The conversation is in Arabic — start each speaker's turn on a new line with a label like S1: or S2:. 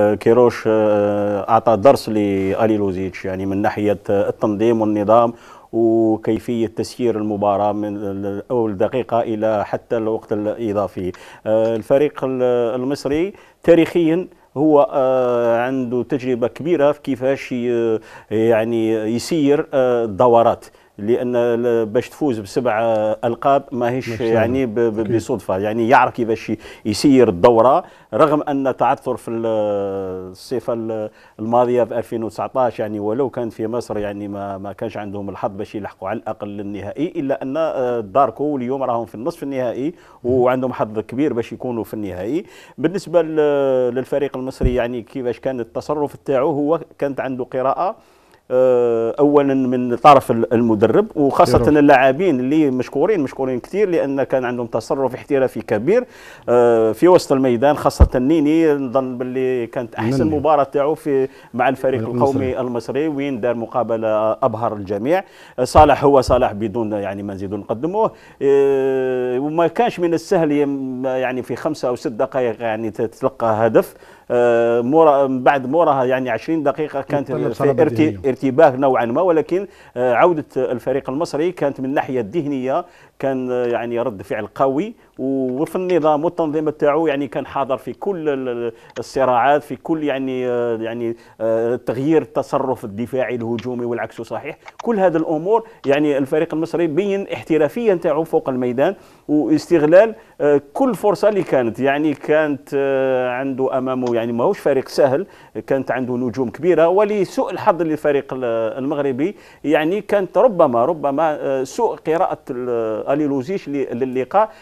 S1: كيروش آه، اعطى درس لالي لوزيتش يعني من ناحيه آه، التنظيم والنظام وكيفيه تسيير المباراه من اول دقيقه الى حتى الوقت الاضافي آه، الفريق المصري تاريخيا هو عنده تجربه كبيره في كيفاش يعني يسير الدورات لان باش تفوز بسبع القاب ماهيش يعني بصدفه يعني يعرف كيفاش يسير الدوره رغم ان تعثر في الصيفه الماضيه في 2019 يعني ولو كان في مصر يعني ما ما كانش عندهم الحظ باش يلحقوا على الاقل النهائي الا ان آه، داركو اليوم راهم في النصف النهائي وعندهم حظ كبير باش يكونوا في النهائي بالنسبه للفريق المصري يعني كيفاش كان التصرف تاعو هو كانت عنده قراءه آه، اولا من طرف المدرب وخاصه اللاعبين اللي مشكورين مشكورين كثير لان كان عندهم تصرف احترافي كبير آه، في وسط الميدان خاصه نيني نظن باللي كانت احسن مني. مباراه تاعو في مع الفريق القومي المصري وين دار مقابله ابهر الجميع آه، صالح هو صالح بدون يعني ما نزيدو نقدموه وما كانش من السهل يعني في خمسه او ست دقائق يعني تتلقى هدف مورا بعد موراها يعني 20 دقيقه كانت في ارتباك نوعا ما ولكن آه، عودة الفريق المصري كانت من الناحية الذهنية كان آه، يعني رد فعل قوي وفي النظام والتنظيم تاعو يعني كان حاضر في كل الصراعات في كل يعني آه، يعني آه، تغيير التصرف الدفاعي الهجومي والعكس صحيح كل هذه الامور يعني الفريق المصري بين احترافيا تاعو فوق الميدان واستغلال آه، كل فرصه اللي كانت يعني كانت عنده امامه يعني ماهوش فريق سهل كانت عنده نجوم كبيره ولسوء الحظ للفريق المغربي يعني كانت ربما ربما سوء قراءه اليلوزيش للقاء